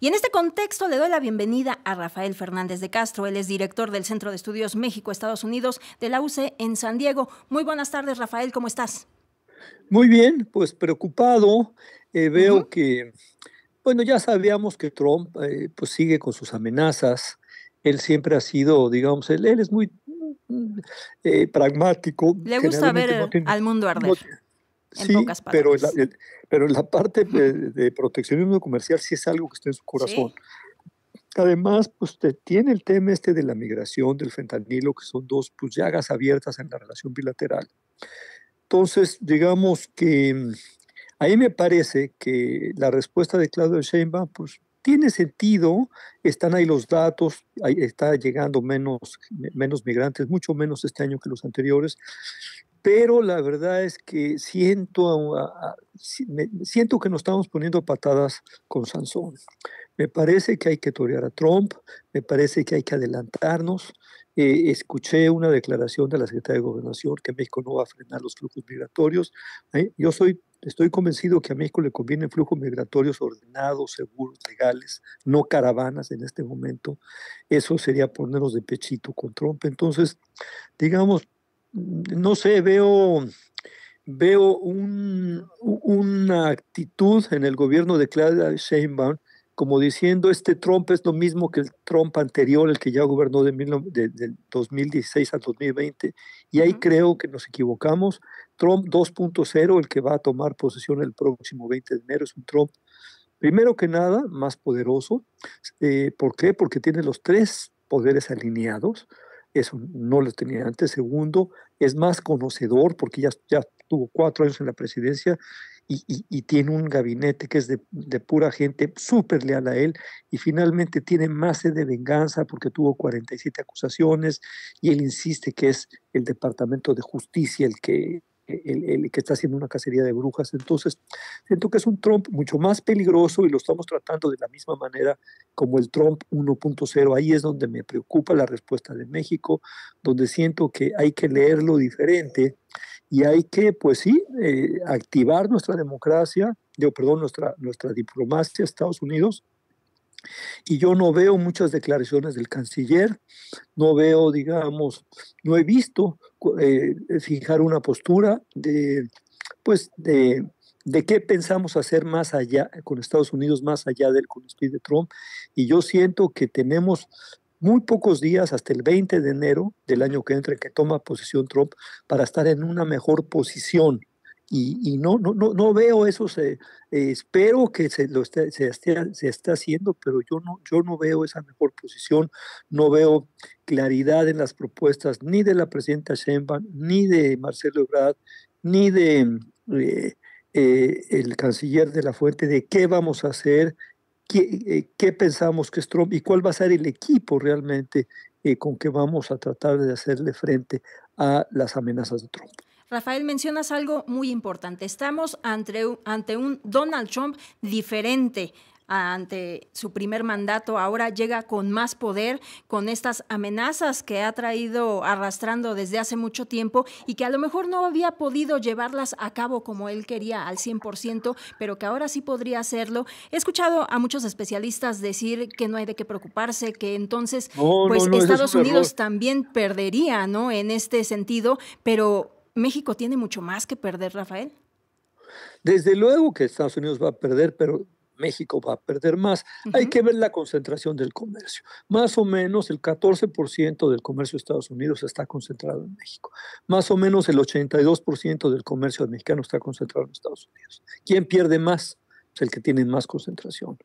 Y en este contexto le doy la bienvenida a Rafael Fernández de Castro. Él es director del Centro de Estudios México-Estados Unidos de la UCE en San Diego. Muy buenas tardes, Rafael, ¿cómo estás? Muy bien, pues preocupado. Eh, veo que, bueno, ya sabíamos que Trump eh, pues sigue con sus amenazas. Él siempre ha sido, digamos, él, es muy mm, eh, pragmático. Le gusta ver al mundo arder sí, Pero, la, pero la parte de, proteccionismo comercial sí es algo que está en su corazón. Además, usted pues, tiene el tema este de la migración, del fentanilo, que son dos pues, llagas abiertas en la relación bilateral. Entonces, digamos que mm, ahí me parece que la respuesta de Claudio Sheinbaum, pues tiene sentido, están ahí los datos, ahí está llegando menos, menos migrantes, mucho menos este año que los anteriores, pero la verdad es que siento, siento que nos estamos poniendo patadas con Sansón. Me parece que hay que torear a Trump, me parece que hay que adelantarnos. Eh, escuché una declaración de la Secretaría de Gobernación que México no va a frenar los flujos migratorios. Yo soy, estoy convencido que a México le convienen flujos migratorios ordenados, seguros, legales, no caravanas en este momento. Eso sería ponernos de pechito con Trump. Entonces, digamos, no sé, veo, veo una actitud en el gobierno de Claudia Sheinbaum como diciendo, este Trump es lo mismo que el Trump anterior, el que ya gobernó de, 2016 al 2020. Y ahí creo que nos equivocamos. Trump 2.0, el que va a tomar posesión el próximo 20 de enero, es un Trump, primero que nada, más poderoso. Eh, ¿Por qué? Porque tiene los tres poderes alineados eso no lo tenía antes. Segundo, es más conocedor porque ya, ya tuvo cuatro años en la presidencia y, tiene un gabinete que es de, de pura gente súper leal a él y finalmente tiene más de venganza porque tuvo 47 acusaciones y él insiste que es el Departamento de Justicia el que el, que está haciendo una cacería de brujas. Entonces, siento que es un Trump mucho más peligroso y lo estamos tratando de la misma manera como el Trump 1.0. Ahí es donde me preocupa la respuesta de México, donde siento que hay que leerlo diferente y hay que, pues sí, eh, activar nuestra democracia, digo, perdón, nuestra, nuestra diplomacia Estados Unidos y yo no veo muchas declaraciones del canciller, no veo, digamos, no he visto eh, eh, fijar una postura de, pues, de, qué pensamos hacer más allá eh, con Estados Unidos, más allá del conspir de Trump. Y yo siento que tenemos muy pocos días hasta el 20 de enero del año que entra que toma posición Trump para estar en una mejor posición y, no, no, no, veo eso, se, eh, espero que se, lo esté, se, se está haciendo, pero yo no, yo no veo esa mejor posición, no veo claridad en las propuestas ni de la presidenta Sheinbaum, ni de Marcelo Ebrard, ni de mm, eh, eh, el canciller de la fuente de qué vamos a hacer, qué, qué pensamos que es Trump y cuál va a ser el equipo realmente con que vamos a tratar de hacerle frente a las amenazas de Trump. Rafael, mencionas algo muy importante. Estamos ante, un Donald Trump diferente ante su primer mandato, ahora llega con más poder, con estas amenazas que ha traído arrastrando desde hace mucho tiempo y que a lo mejor no había podido llevarlas a cabo como él quería al 100%, pero que ahora sí podría hacerlo. He escuchado a muchos especialistas decir que no hay de qué preocuparse, que entonces pues Estados Unidos también perdería, ¿no? En este sentido, pero México tiene mucho más que perder, Rafael. Desde luego que Estados Unidos va a perder, pero México va a perder más. Hay que ver la concentración del comercio. Más o menos el 14% del comercio de Estados Unidos está concentrado en México. Más o menos el 82% del comercio mexicano está concentrado en Estados Unidos. ¿Quién pierde más? el que tiene más concentración.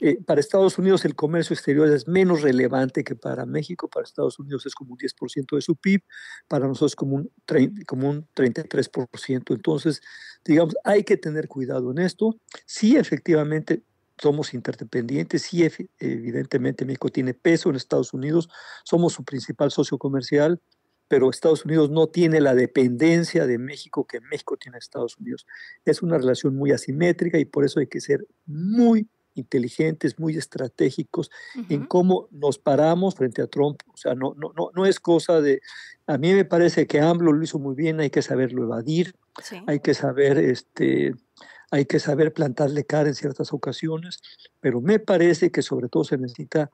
Eh, para Estados Unidos el comercio exterior es menos relevante que para México. Para Estados Unidos es como un 10% de su PIB, para nosotros como un, como un 33%. Entonces, digamos, hay que tener cuidado en esto. Sí, efectivamente, somos interdependientes. Sí, evidentemente México tiene peso en Estados Unidos, somos su principal socio comercial, pero Estados Unidos no tiene la dependencia de México que México tiene a Estados Unidos. Es una relación muy asimétrica y por eso hay que ser muy inteligentes, muy estratégicos en cómo nos paramos frente a Trump. O sea, no, no, no, es cosa de... A mí me parece que AMLO lo hizo muy bien, hay que saberlo evadir, hay que saber este, hay que saber plantarle cara en ciertas ocasiones, pero me parece que sobre todo se necesita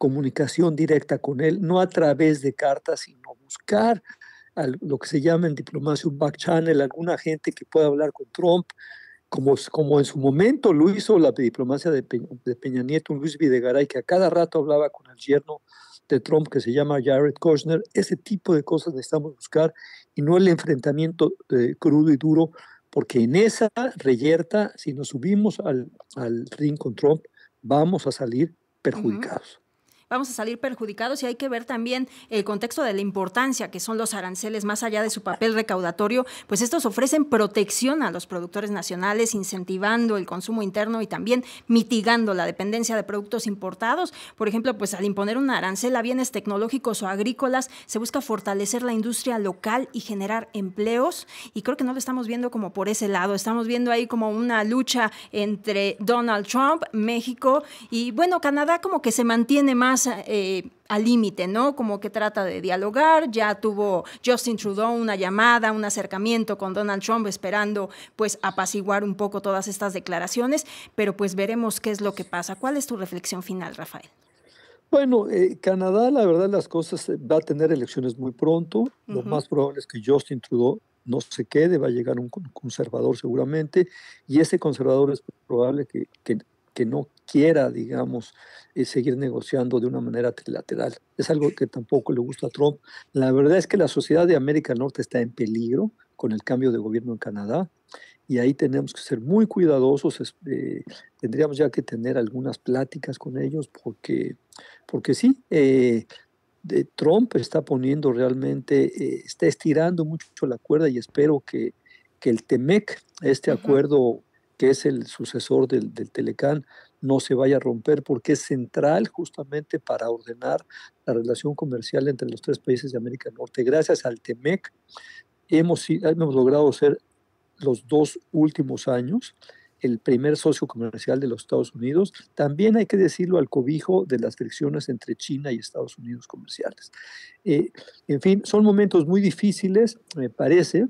comunicación directa con él, no a través de cartas, sino buscar lo que se llama en diplomacia un back channel, alguna gente que pueda hablar con Trump, como, como en su momento lo hizo la diplomacia de, Peña Nieto, Luis Videgaray, que a cada rato hablaba con el yerno de Trump, que se llama Jared Kushner. Ese tipo de cosas necesitamos buscar y no el enfrentamiento eh, crudo y duro, porque en esa reyerta, si nos subimos al, ring con Trump, vamos a salir perjudicados vamos a salir perjudicados y hay que ver también el contexto de la importancia que son los aranceles, más allá de su papel recaudatorio, pues estos ofrecen protección a los productores nacionales, incentivando el consumo interno y también mitigando la dependencia de productos importados. Por ejemplo, pues al imponer un arancel a bienes tecnológicos o agrícolas, se busca fortalecer la industria local y generar empleos. Y creo que no lo estamos viendo como por ese lado, estamos viendo ahí como una lucha entre Donald Trump, México y bueno, Canadá como que se mantiene más eh, al límite, ¿no? Como que trata de dialogar, ya tuvo Justin Trudeau una llamada, un acercamiento con Donald Trump esperando pues apaciguar un poco todas estas declaraciones, pero pues veremos qué es lo que pasa. ¿Cuál es tu reflexión final, Rafael? Bueno, eh, Canadá, la verdad, las cosas eh, va a tener elecciones muy pronto. Lo más probable es que Justin Trudeau no se quede, va a llegar un conservador seguramente, y ese conservador es probable que, que no quiera, digamos, eh, seguir negociando de una manera trilateral. Es algo que tampoco le gusta a Trump. La verdad es que la sociedad de América del Norte está en peligro con el cambio de gobierno en Canadá y ahí tenemos que ser muy cuidadosos. Eh, tendríamos ya que tener algunas pláticas con ellos porque, porque sí, eh, Trump está poniendo realmente, está estirando mucho la cuerda y espero que, que el TEMEC, este acuerdo que es el sucesor del, Telecán, no se vaya a romper porque es central justamente para ordenar la relación comercial entre los tres países de América del Norte. Gracias al TEMEC hemos, hemos logrado ser los dos últimos años el primer socio comercial de los Estados Unidos, también hay que decirlo al cobijo de las fricciones entre China y Estados Unidos comerciales. Eh, en fin, son momentos muy difíciles, me parece,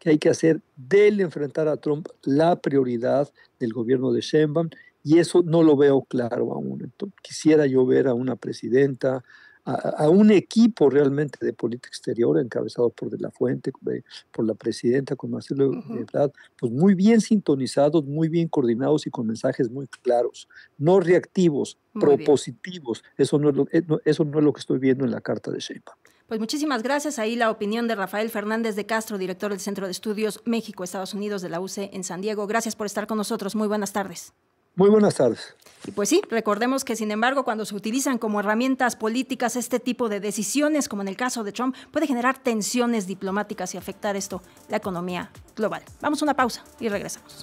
que hay que hacer del enfrentar a Trump la prioridad del gobierno de Sheinbaum y eso no lo veo claro aún. quisiera yo ver a una presidenta, a, un equipo realmente de política exterior encabezado por De la Fuente, por la presidenta, con Marcelo de pues muy bien sintonizados, muy bien coordinados y con mensajes muy claros, no reactivos, propositivos. Eso no, es lo, eh, eso no es lo que estoy viendo en la carta de Sheinbaum. Pues muchísimas gracias. Ahí la opinión de Rafael Fernández de Castro, director del Centro de Estudios México-Estados Unidos de la UCE en San Diego. Gracias por estar con nosotros. Muy buenas tardes. Muy buenas tardes. Y pues sí, recordemos que sin embargo cuando se utilizan como herramientas políticas este tipo de decisiones, como en el caso de Trump, puede generar tensiones diplomáticas y afectar esto la economía global. Vamos a una pausa y regresamos.